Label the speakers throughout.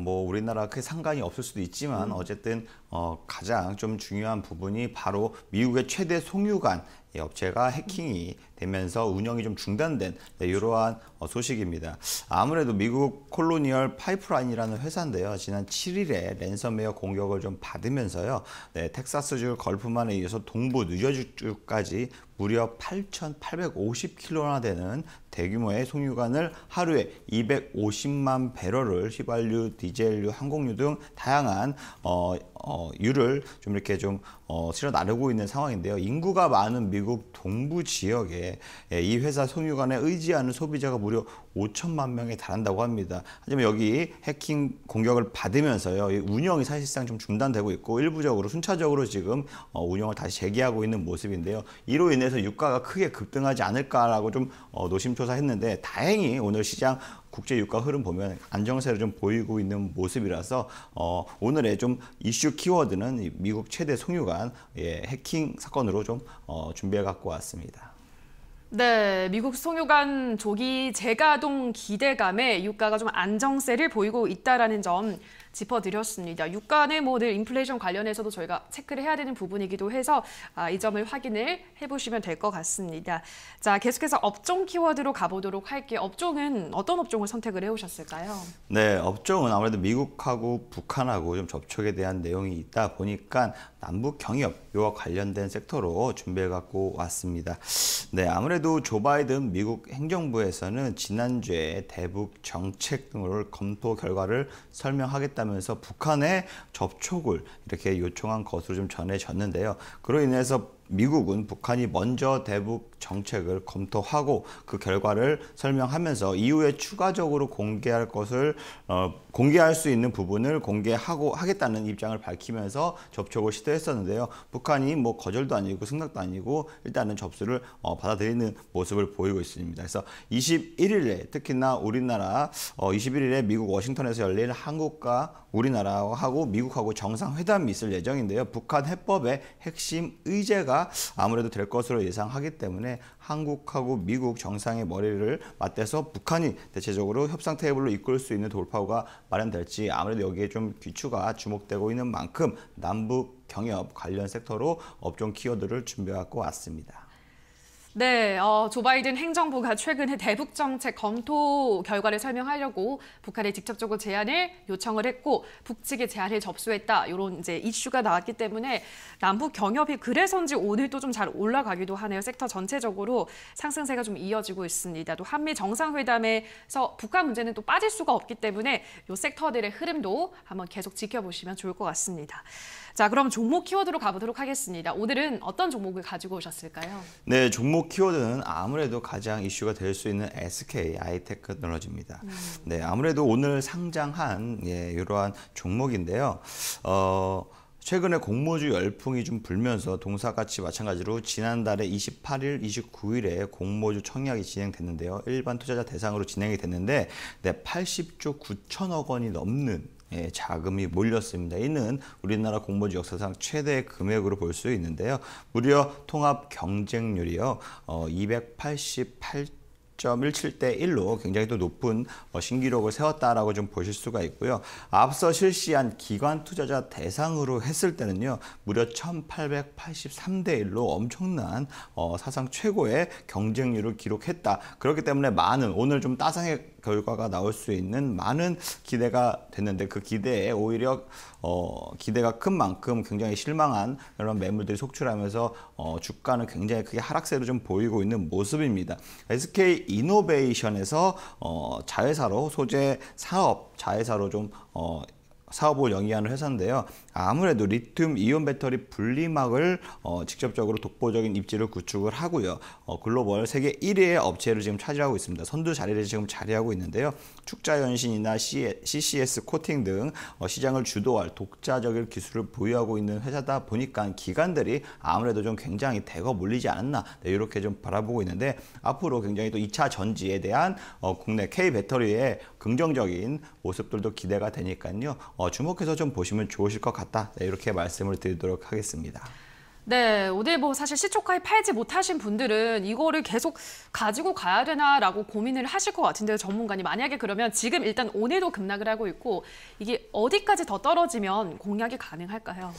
Speaker 1: 뭐 우리나라 크게 상관이 없을 수도 있지만 음. 어쨌든 어 가장 좀 중요한 부분이 바로 미국의 최대 송유관 이 예, 업체가 해킹이 되면서 운영이 좀 중단된 네, 이러한 어, 소식입니다. 아무래도 미국 콜로니얼 파이프라인이라는 회사인데요. 지난 7일에 랜섬웨어 공격을 좀 받으면서요. 네, 텍사스주 걸프만에 이어서 동부 뉴저지주까지 무려 8,850km나 되는 대규모의 송유관을 하루에 250만 배럴을 휘발유, 디젤유, 항공유 등 다양한 어, 어, 유를 좀 이렇게 좀 어, 실어 나르고 있는 상황인데요. 인구가 많은 미국 동부 지역에 예, 이 회사 소유관에 의지하는 소비자가 무려 5천만 명에 달한다고 합니다. 하지만 여기 해킹 공격을 받으면서요. 운영이 사실상 좀 중단되고 있고 일부적으로 순차적으로 지금 어, 운영을 다시 재개하고 있는 모습인데요. 이로 인해서 유가가 크게 급등하지 않을까라고 좀 어, 노심초사했는데 다행히 오늘 시장 국제 유가 흐름 보면 안정세를 좀 보이고 있는 모습이라서 어, 오늘의 좀 이슈 키워드는 미국 최대 송유관 예, 해킹 사건으로 좀 어, 준비해 갖고 왔습니다.
Speaker 2: 네, 미국 송유관 조기 재가동 기대감에 유가가 좀 안정세를 보이고 있다라는 점 짚어드렸습니다. 유가는 뭐늘 인플레이션 관련해서도 저희가 체크를 해야 되는 부분이기도 해서 아, 이 점을 확인을 해보시면 될 것 같습니다. 자, 계속해서 업종 키워드로 가보도록 할게요. 업종은 어떤 업종을 선택을 해오셨을까요?
Speaker 1: 네, 업종은 아무래도 미국하고 북한하고 좀 접촉에 대한 내용이 있다 보니까 남북 경협 요와 관련된 섹터로 준비해 갖고 왔습니다. 네, 아무래도 조 바이든 미국 행정부에서는 지난주에 대북 정책 등을 검토 결과를 설명하겠다 하면서 북한에 접촉을 이렇게 요청한 것으로 좀 전해졌는데요. 그로 인해서 미국은 북한이 먼저 대북 정책을 검토하고 그 결과를 설명하면서 이후에 추가적으로 공개할 것을 어, 공개할 수 있는 부분을 공개하고 하겠다는 입장을 밝히면서 접촉을 시도했었는데요. 북한이 뭐 거절도 아니고 승낙도 아니고 일단은 접수를 어, 받아들이는 모습을 보이고 있습니다. 그래서 21일에 특히나 우리나라 어, 21일에 미국 워싱턴에서 열린 한국과 우리나라하고 미국하고 정상회담이 있을 예정인데요. 북한 해법의 핵심 의제가 아무래도 될 것으로 예상하기 때문에 한국하고 미국 정상의 머리를 맞대서 북한이 대체적으로 협상 테이블로 이끌 수 있는 돌파구가 마련될지 아무래도 여기에 좀 귀추가 주목되고 있는 만큼 남북 경협 관련 섹터로 업종 키워드를 준비하고 왔습니다.
Speaker 2: 네, 어, 조 바이든 행정부가 최근에 대북 정책 검토 결과를 설명하려고 북한에 직접적으로 제안을 요청을 했고 북측에 제안을 접수했다 이런 이제 이슈가 나왔기 때문에 남북 경협이 그래서인지 오늘 도좀 잘 올라가기도 하네요. 섹터 전체적으로 상승세가 좀 이어지고 있습니다. 또 한미 정상회담에서 북한 문제는 또 빠질 수가 없기 때문에 이 섹터들의 흐름도 한번 계속 지켜보시면 좋을 것 같습니다. 자, 그럼 종목 키워드로 가보도록 하겠습니다. 오늘은 어떤 종목을 가지고 오셨을까요?
Speaker 1: 네, 종목 키워드는 아무래도 가장 이슈가 될 수 있는 SK 아이테크놀로지입니다. 음. 네, 아무래도 오늘 상장한 예, 이러한 종목인데요. 어, 최근에 공모주 열풍이 좀 불면서 동사같이 마찬가지로 지난달에 28일, 29일에 공모주 청약이 진행됐는데요. 일반 투자자 대상으로 진행이 됐는데 네, 80조 9천억 원이 넘는 예, 자금이 몰렸습니다. 이는 우리나라 공모주 역사상 최대 금액으로 볼 수 있는데요. 무려 통합 경쟁률이요. 어, 288 1.17 대 1로 굉장히 또 높은 어, 신기록을 세웠다라고 좀 보실 수가 있고요. 앞서 실시한 기관 투자자 대상으로 했을 때는요. 무려 1883 대 1로 엄청난 어, 사상 최고의 경쟁률을 기록했다. 그렇기 때문에 많은 오늘 좀 따상의 결과가 나올 수 있는 많은 기대가 됐는데 그 기대에 오히려 어, 기대가 큰 만큼 굉장히 실망한 그런 매물들이 속출하면서 어, 주가는 굉장히 크게 하락세로 좀 보이고 있는 모습입니다. SK 이노베이션에서 어, 자회사로 소재 사업 자회사로 좀 어, 사업을 영위하는 회사인데요. 아무래도 리튬 이온 배터리 분리막을 어, 직접적으로 독보적인 입지를 구축을 하고요. 어, 글로벌 세계 1위의 업체를 지금 차지하고 있습니다. 선두 자리를 지금 자리하고 있는데요. 축자 연신이나 CCS 코팅 등 어, 시장을 주도할 독자적인 기술을 보유하고 있는 회사다 보니까 기관들이 아무래도 좀 굉장히 대거 몰리지 않았나 네, 이렇게 좀 바라보고 있는데 앞으로 굉장히 또 2차 전지에 대한 어, 국내 K 배터리의 긍정적인 모습들도 기대가 되니까요. 어, 주목해서 좀 보시면 좋으실 것 같다. 네, 이렇게 말씀을 드리도록 하겠습니다.
Speaker 2: 네, 오늘 뭐 사실 시초가에 팔지 못하신 분들은 이거를 계속 가지고 가야 되나라고 고민을 하실 것 같은데요, 전문가님. 만약에 그러면 지금 일단 오늘도 급락을 하고 있고 이게 어디까지 더 떨어지면 공략이 가능할까요?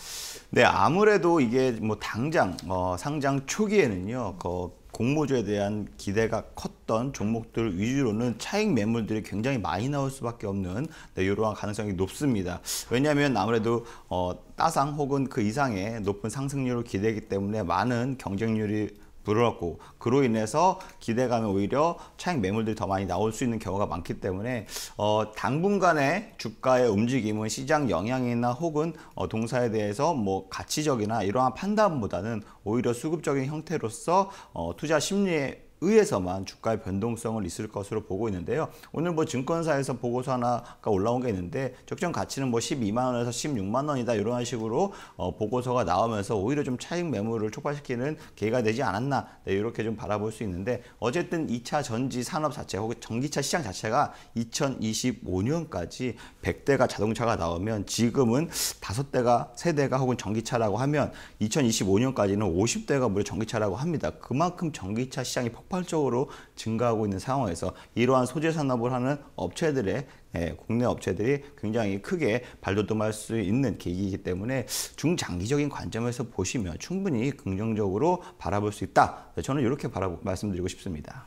Speaker 1: 네, 아무래도 이게 뭐 당장 어, 상장 초기에는요, 그 공모주에 대한 기대가 컸던 종목들 위주로는 차익 매물들이 굉장히 많이 나올 수밖에 없는 네, 이러한 가능성이 높습니다. 왜냐하면 아무래도 어, 따상 혹은 그 이상의 높은 상승률을 기대기 하 때문에 많은 경쟁률이 불었고 그로 인해서 기대감에 오히려 차익 매물들이 더 많이 나올 수 있는 경우가 많기 때문에 어, 당분간의 주가의 움직임은 시장 영향이나 혹은 어, 동사에 대해서 뭐 가치적이나 이러한 판단보다는 오히려 수급적인 형태로서 어, 투자 심리에 의해서만 주가의 변동성을 있을 것으로 보고 있는데요. 오늘 뭐 증권사에서 보고서 하나가 올라온 게 있는데 적정 가치는 뭐 12만 원에서 16만 원이다 이런 식으로 어 보고서가 나오면서 오히려 좀 차익 매물을 촉발시키는 계기가 되지 않았나 네, 이렇게 좀 바라볼 수 있는데 어쨌든 2차 전지 산업 자체 혹은 전기차 시장 자체가 2025년까지 100대가 자동차가 나오면 지금은 5대가 3대가 혹은 전기차라고 하면 2025년까지는 50대가 무려 전기차라고 합니다. 그만큼 전기차 시장이 폭 폭발적으로 증가하고 있는 상황에서 이러한 소재 산업을 하는 업체들의 예, 국내 업체들이 굉장히 크게 발돋움할 수 있는 계기이기 때문에 중장기적인 관점에서 보시면 충분히 긍정적으로 바라볼 수 있다. 저는 이렇게 바라 말씀드리고 싶습니다.